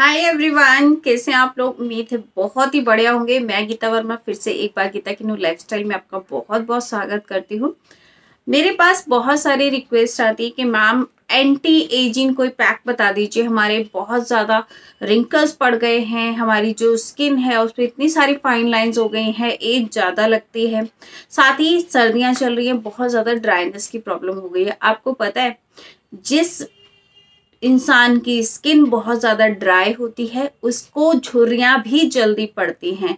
hi everyone कैसे हैं आप लोग उम्मीद है बहुत ही बढ़िया होंगे मैं गीता वर्मा फिर से एक बार गीता की न्यू लाइफस्टाइल में आपका बहुत बहुत स्वागत करती हूँ मेरे पास बहुत सारी रिक्वेस्ट आती है कि मैम एंटी एजिंग कोई पैक बता दीजिए हमारे बहुत ज़्यादा रिंकल्स पड़ गए हैं हमारी जो स्किन है उस पर इतनी सारी फाइन लाइंस हो गई हैं एज ज़्यादा लगती है साथ ही सर्दियाँ चल रही हैं बहुत ज़्यादा ड्राइनेस की प्रॉब्लम हो गई है आपको पता है जिस इंसान की स्किन बहुत ज़्यादा ड्राई होती है उसको झुरियाँ भी जल्दी पड़ती हैं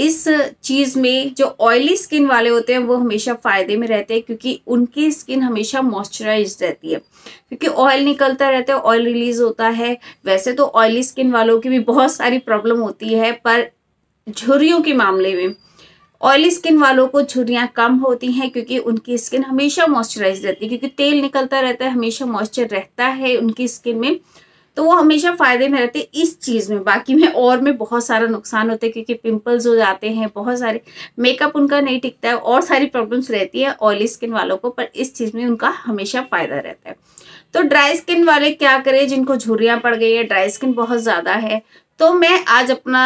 इस चीज़ में जो ऑयली स्किन वाले होते हैं वो हमेशा फ़ायदे में रहते हैं क्योंकि उनकी स्किन हमेशा मॉइस्चराइज रहती है क्योंकि ऑयल निकलता रहता है ऑयल रिलीज होता है वैसे तो ऑयली स्किन वालों की भी बहुत सारी प्रॉब्लम होती है पर झुरियों के मामले में ऑयली स्किन वालों को झुरियाँ कम होती हैं क्योंकि उनकी स्किन हमेशा मॉइस्चराइज रहती है क्योंकि तेल निकलता रहता है हमेशा मॉइस्चर रहता है उनकी स्किन में तो वो हमेशा फ़ायदे में रहते हैं इस चीज़ में बाकी में और में बहुत सारा नुकसान होता है क्योंकि पिंपल्स हो जाते हैं बहुत सारे मेकअप उनका नहीं टिकता है और सारी प्रॉब्लम्स रहती है ऑयली स्किन वालों को पर इस चीज़ में उनका हमेशा फ़ायदा रहता है तो ड्राई स्किन वाले क्या करें जिनको झुरियाँ पड़ गई है ड्राई स्किन बहुत ज़्यादा है तो मैं आज अपना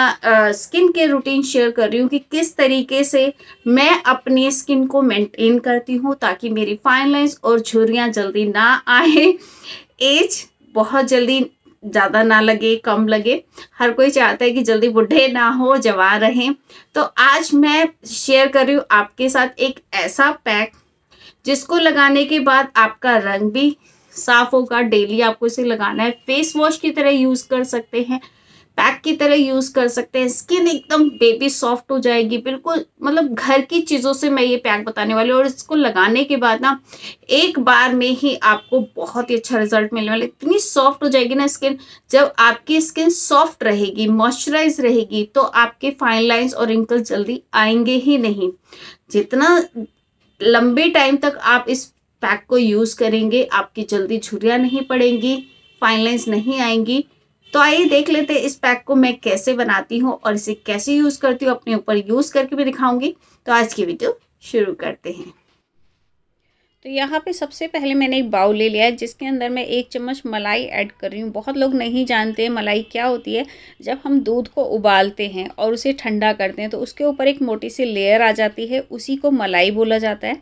स्किन के रूटीन शेयर कर रही हूँ कि किस तरीके से मैं अपनी स्किन को मेंटेन करती हूँ ताकि मेरी फाइन लाइन्स और झुरियाँ जल्दी ना आए एज बहुत जल्दी ज़्यादा ना लगे कम लगे हर कोई चाहता है कि जल्दी बुढ़े ना हो जवान रहें तो आज मैं शेयर कर रही हूँ आपके साथ एक ऐसा पैक जिसको लगाने के बाद आपका रंग भी साफ होगा डेली आपको इसे लगाना है फेस वॉश की तरह यूज़ कर सकते हैं पैक की तरह यूज कर सकते हैं स्किन एकदम बेबी सॉफ्ट हो जाएगी बिल्कुल मतलब घर की चीज़ों से मैं ये पैक बताने वाली हूँ और इसको लगाने के बाद ना एक बार में ही आपको बहुत ही अच्छा रिजल्ट मिलने वाला इतनी सॉफ्ट हो जाएगी ना स्किन जब आपकी स्किन सॉफ्ट रहेगी मॉइस्चराइज रहेगी तो आपके फाइन लाइन्स और रिंकल जल्दी आएंगे ही नहीं जितना लंबे टाइम तक आप इस पैक को यूज़ करेंगे आपकी जल्दी झुरियाँ नहीं पड़ेंगी फाइन लाइन्स नहीं आएंगी तो आइए देख लेते हैं इस पैक को मैं कैसे बनाती हूँ और इसे कैसे यूज़ करती हूँ अपने ऊपर यूज़ करके भी दिखाऊंगी तो आज की वीडियो शुरू करते हैं तो यहाँ पे सबसे पहले मैंने एक बाउल ले लिया है जिसके अंदर मैं एक चम्मच मलाई ऐड कर रही हूँ बहुत लोग नहीं जानते मलाई क्या होती है जब हम दूध को उबालते हैं और उसे ठंडा करते हैं तो उसके ऊपर एक मोटी सी लेयर आ जाती है उसी को मलाई बोला जाता है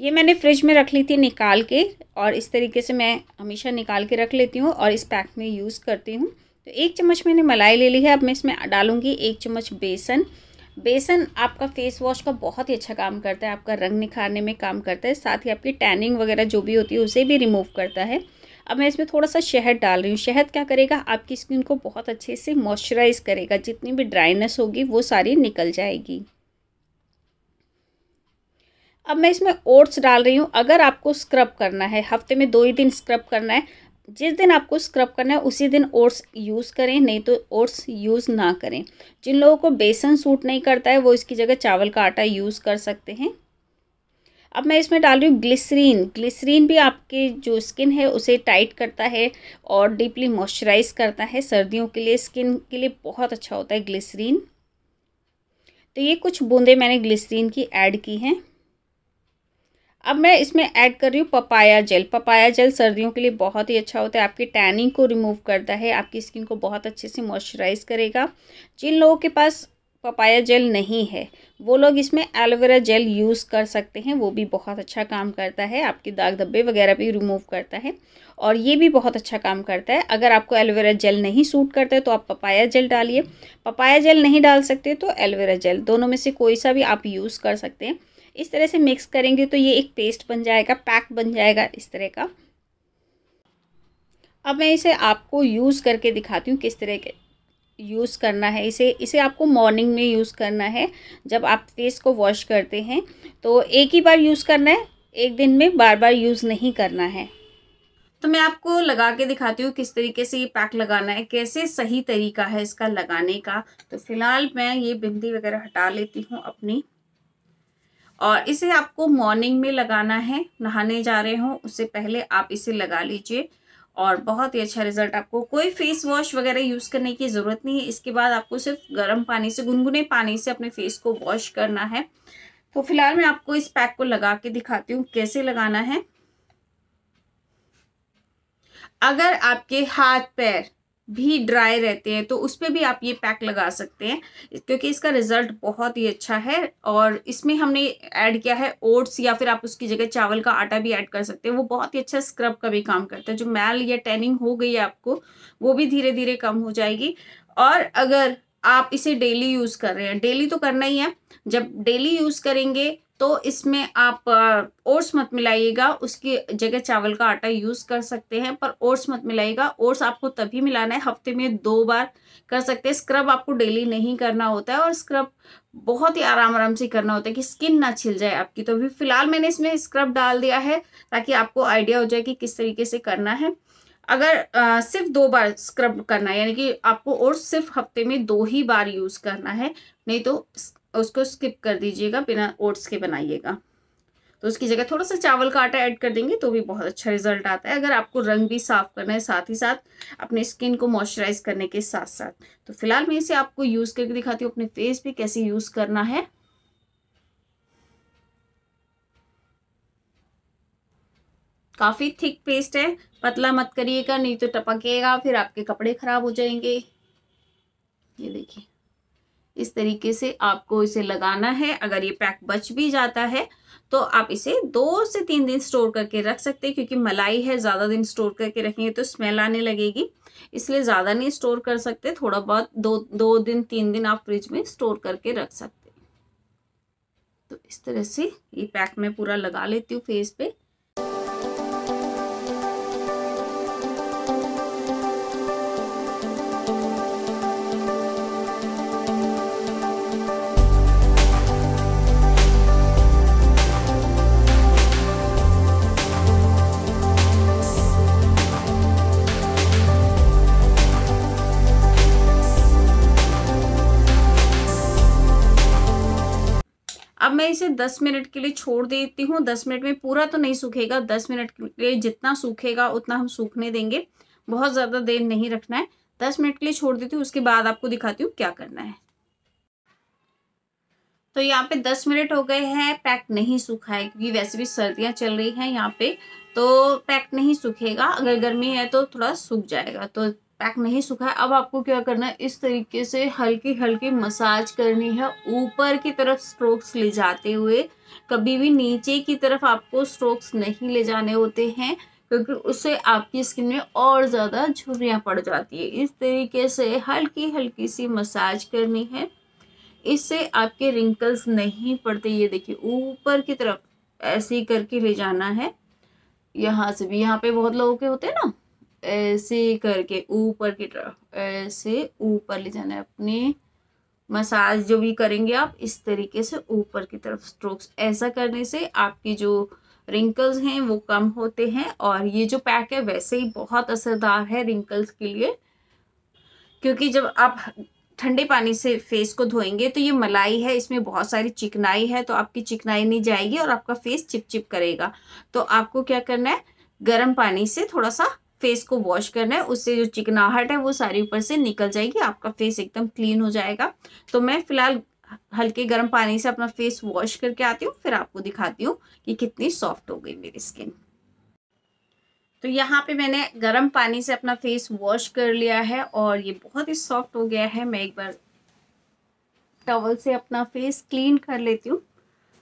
ये मैंने फ्रिज में रख ली थी निकाल के और इस तरीके से मैं हमेशा निकाल के रख लेती हूँ और इस पैक में यूज़ करती हूँ तो एक चम्मच मैंने मलाई ले ली है अब मैं इसमें डालूँगी एक चम्मच बेसन बेसन आपका फेस वॉश का बहुत ही अच्छा काम करता है आपका रंग निखारने में काम करता है साथ ही आपकी टैनिंग वगैरह जो भी होती है उसे भी रिमूव करता है अब मैं इसमें थोड़ा सा शहद डाल रही हूँ शहद क्या करेगा आपकी स्किन को बहुत अच्छे से मॉइस्चराइज़ करेगा जितनी भी ड्राइनेस होगी वो सारी निकल जाएगी अब मैं इसमें ओट्स डाल रही हूँ अगर आपको स्क्रब करना है हफ्ते में दो ही दिन स्क्रब करना है जिस दिन आपको स्क्रब करना है उसी दिन ओट्स यूज़ करें नहीं तो ओट्स यूज़ ना करें जिन लोगों को बेसन सूट नहीं करता है वो इसकी जगह चावल का आटा यूज़ कर सकते हैं अब मैं इसमें डाल रही हूँ ग्लिसरीन ग्लिसरीन भी आपके जो स्किन है उसे टाइट करता है और डीपली मॉइस्चराइज करता है सर्दियों के लिए स्किन के लिए बहुत अच्छा होता है ग्लिसरीन तो ये कुछ बूंदें मैंने ग्लिसरीन की ऐड की हैं अब मैं इसमें ऐड कर रही हूँ पपाया जेल पपाया जेल सर्दियों के लिए बहुत ही अच्छा होता है आपकी टैनिंग को रिमूव करता है आपकी स्किन को बहुत अच्छे से मॉइस्चराइज करेगा जिन लोगों के पास पपाया जेल नहीं है वो लोग इसमें एलोवेरा जेल यूज़ कर सकते हैं वो भी बहुत अच्छा काम करता है आपके दाग धब्बे वगैरह भी रिमूव करता है और ये भी बहुत अच्छा काम करता है अगर आपको एलोवेरा जेल नहीं सूट करता है तो आप पपाया जेल डालिए पपाया जेल नहीं डाल सकते तो एलोवेरा जेल दोनों में से कोई सा भी आप यूज़ कर सकते हैं इस तरह से मिक्स करेंगे तो ये एक पेस्ट बन जाएगा पैक बन जाएगा इस तरह का अब मैं इसे आपको यूज़ करके दिखाती हूँ किस तरह के यूज़ करना है इसे इसे आपको मॉर्निंग में यूज़ करना है जब आप फेस को वॉश करते हैं तो एक ही बार यूज़ करना है एक दिन में बार बार यूज़ नहीं करना है तो मैं आपको लगा के दिखाती हूँ किस तरीके से ये पैक लगाना है कैसे सही तरीका है इसका लगाने का तो फिलहाल मैं ये बिंदी वगैरह हटा लेती हूँ अपनी और इसे आपको मॉर्निंग में लगाना है नहाने जा रहे हो उससे पहले आप इसे लगा लीजिए और बहुत ही अच्छा रिजल्ट आपको कोई फेस वॉश वगैरह यूज़ करने की ज़रूरत नहीं है इसके बाद आपको सिर्फ गर्म पानी से गुनगुने पानी से अपने फेस को वॉश करना है तो फिलहाल मैं आपको इस पैक को लगा के दिखाती हूँ कैसे लगाना है अगर आपके हाथ पैर भी ड्राई रहते हैं तो उस पर भी आप ये पैक लगा सकते हैं क्योंकि इसका रिजल्ट बहुत ही अच्छा है और इसमें हमने ऐड किया है ओट्स या फिर आप उसकी जगह चावल का आटा भी ऐड कर सकते हैं वो बहुत ही अच्छा स्क्रब का भी काम करता है जो मैल या टैनिंग हो गई है आपको वो भी धीरे धीरे कम हो जाएगी और अगर आप इसे डेली यूज़ कर रहे हैं डेली तो करना ही है जब डेली यूज़ करेंगे तो इसमें आप ओट्स मत मिलाइएगा उसकी जगह चावल का आटा यूज़ कर सकते हैं पर ओट्स मत मिलाइएगा ओट्स आपको तभी मिलाना है हफ्ते में दो बार कर सकते हैं स्क्रब आपको डेली नहीं करना होता है और स्क्रब बहुत ही आराम आराम से करना होता है कि स्किन ना छिल जाए आपकी तो अभी फ़िलहाल मैंने इसमें स्क्रब डाल दिया है ताकि आपको आइडिया हो जाए कि किस तरीके से करना है अगर आ, सिर्फ दो बार स्क्रब करना है यानी कि आपको और सिर्फ हफ्ते में दो ही बार यूज़ करना है नहीं तो उसको स्किप कर दीजिएगा बिना ओट्स के बनाइएगा तो उसकी जगह थोड़ा सा चावल का आटा ऐड कर देंगे तो भी बहुत अच्छा रिजल्ट आता है अगर आपको रंग भी साफ करना है साथ ही साथ अपने स्किन को मॉइस्चराइज करने के साथ साथ तो फिलहाल मैं इसे आपको यूज़ करके दिखाती हूँ अपने फेस पे कैसे यूज़ करना है काफ़ी थिक पेस्ट है पतला मत करिएगा नहीं तो टपकेगा फिर आपके कपड़े ख़राब हो जाएंगे ये देखिए इस तरीके से आपको इसे लगाना है अगर ये पैक बच भी जाता है तो आप इसे दो से तीन दिन स्टोर करके रख सकते हैं क्योंकि मलाई है ज़्यादा दिन स्टोर करके रखेंगे तो स्मेल आने लगेगी इसलिए ज़्यादा नहीं स्टोर कर सकते थोड़ा बहुत दो दो दिन तीन दिन आप फ्रिज में स्टोर करके रख सकते तो इस तरह से ये पैक मैं पूरा लगा लेती हूँ फेस पे मैं इसे दस मिनट के लिए छोड़ देती हूँ दस मिनट में पूरा तो नहीं सूखेगा दस मिनट के लिए जितना सूखेगा उतना हम सूखने देंगे बहुत ज़्यादा देर नहीं रखना है दस मिनट के लिए छोड़ देती हूँ उसके बाद आपको दिखाती हूँ क्या करना है तो यहाँ पे दस मिनट हो गए हैं पैक नहीं सूखा है क्योंकि वैसे भी सर्दियाँ चल रही हैं यहाँ पे तो पैक नहीं सूखेगा अगर गर्मी है तो थोड़ा सूख जाएगा तो पैक नहीं सूखा है अब आपको क्या करना है इस तरीके से हल्की हल्की मसाज करनी है ऊपर की तरफ स्ट्रोक्स ले जाते हुए कभी भी नीचे की तरफ आपको स्ट्रोक्स नहीं ले जाने होते हैं क्योंकि उससे आपकी स्किन में और ज़्यादा झुर्रियाँ पड़ जाती है इस तरीके से हल्की हल्की सी मसाज करनी है इससे आपके रिंकल्स नहीं पड़ते ये देखिए ऊपर की तरफ ऐसे ही करके ले जाना है यहाँ से भी यहाँ पे बहुत लोगों के होते हैं ना ऐसे करके ऊपर की तरफ ऐसे ऊपर ले जाना है अपने मसाज जो भी करेंगे आप इस तरीके से ऊपर की तरफ स्ट्रोक्स ऐसा करने से आपकी जो रिंकल्स हैं वो कम होते हैं और ये जो पैक है वैसे ही बहुत असरदार है रिंकल्स के लिए क्योंकि जब आप ठंडे पानी से फेस को धोएंगे तो ये मलाई है इसमें बहुत सारी चिकनाई है तो आपकी चिकनाई नहीं जाएगी और आपका फेस चिपचिप करेगा तो आपको क्या करना है गर्म पानी से थोड़ा सा फेस को वॉश करना है उससे जो चिकनाहट है वो सारी ऊपर से निकल जाएगी आपका फेस एकदम क्लीन हो जाएगा तो मैं फिलहाल हल्के गर्म पानी से अपना फेस वॉश करके आती हूँ फिर आपको दिखाती हूँ कि कितनी सॉफ्ट हो गई मेरी स्किन तो यहाँ पे मैंने गर्म पानी से अपना फेस वॉश कर लिया है और ये बहुत ही सॉफ्ट हो गया है मैं एक बार टवल से अपना फेस क्लीन कर लेती हूँ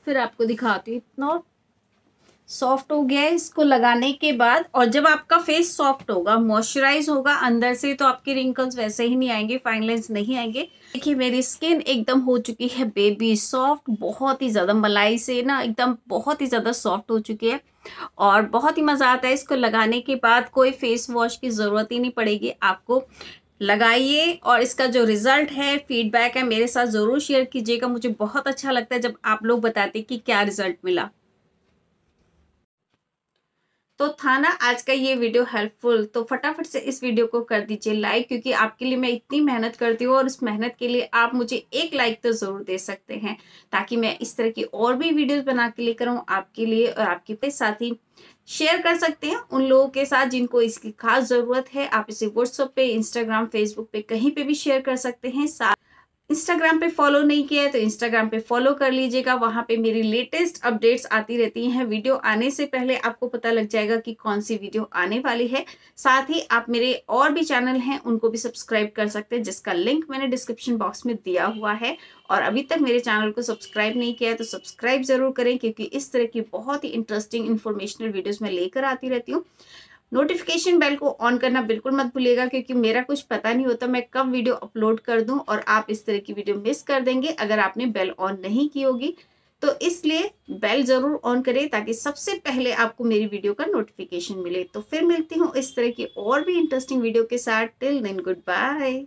फिर आपको दिखाती हूँ इतना सॉफ्ट हो गया है इसको लगाने के बाद और जब आपका फेस सॉफ्ट होगा मॉइस्चराइज होगा अंदर से तो आपके रिंकल्स वैसे ही नहीं आएंगे फाइन लाइन्स नहीं आएंगे देखिए मेरी स्किन एकदम हो चुकी है बेबी सॉफ्ट बहुत ही ज़्यादा मलाई से ना एकदम बहुत ही ज़्यादा सॉफ्ट हो चुकी है और बहुत ही मज़ा आता है इसको लगाने के बाद कोई फेस वॉश की ज़रूरत ही नहीं पड़ेगी आपको लगाइए और इसका जो रिज़ल्ट है फीडबैक है मेरे साथ ज़रूर शेयर कीजिएगा मुझे बहुत अच्छा लगता है जब आप लोग बताते कि क्या रिज़ल्ट मिला तो था ना आज का ये वीडियो हेल्पफुल तो फटाफट से इस वीडियो को कर दीजिए लाइक क्योंकि आपके लिए मैं इतनी मेहनत करती हूँ और उस मेहनत के लिए आप मुझे एक लाइक तो ज़रूर दे सकते हैं ताकि मैं इस तरह की और भी वीडियोस बना के लेकर आऊँ आपके लिए और आपके साथ ही शेयर कर सकते हैं उन लोगों के साथ जिनको इसकी खास ज़रूरत है आप इसे व्हाट्सअप पे इंस्टाग्राम फेसबुक पे कहीं पे भी शेयर कर सकते हैं साथ इंस्टाग्राम पे फॉलो नहीं किया है तो इंस्टाग्राम पे फॉलो कर लीजिएगा वहाँ पे मेरी लेटेस्ट अपडेट्स आती रहती हैं वीडियो आने से पहले आपको पता लग जाएगा कि कौन सी वीडियो आने वाली है साथ ही आप मेरे और भी चैनल हैं उनको भी सब्सक्राइब कर सकते हैं जिसका लिंक मैंने डिस्क्रिप्शन बॉक्स में दिया हुआ है और अभी तक मेरे चैनल को सब्सक्राइब नहीं किया है तो सब्सक्राइब ज़रूर करें क्योंकि इस तरह की बहुत ही इंटरेस्टिंग इन्फॉर्मेशनल वीडियोज़ मैं लेकर आती रहती हूँ नोटिफिकेशन बेल को ऑन करना बिल्कुल मत भूलिएगा क्योंकि मेरा कुछ पता नहीं होता मैं कब वीडियो अपलोड कर दूं और आप इस तरह की वीडियो मिस कर देंगे अगर आपने बेल ऑन नहीं की होगी तो इसलिए बेल जरूर ऑन करें ताकि सबसे पहले आपको मेरी वीडियो का नोटिफिकेशन मिले तो फिर मिलती हूँ इस तरह की और भी इंटरेस्टिंग वीडियो के साथ टिल देन गुड बाय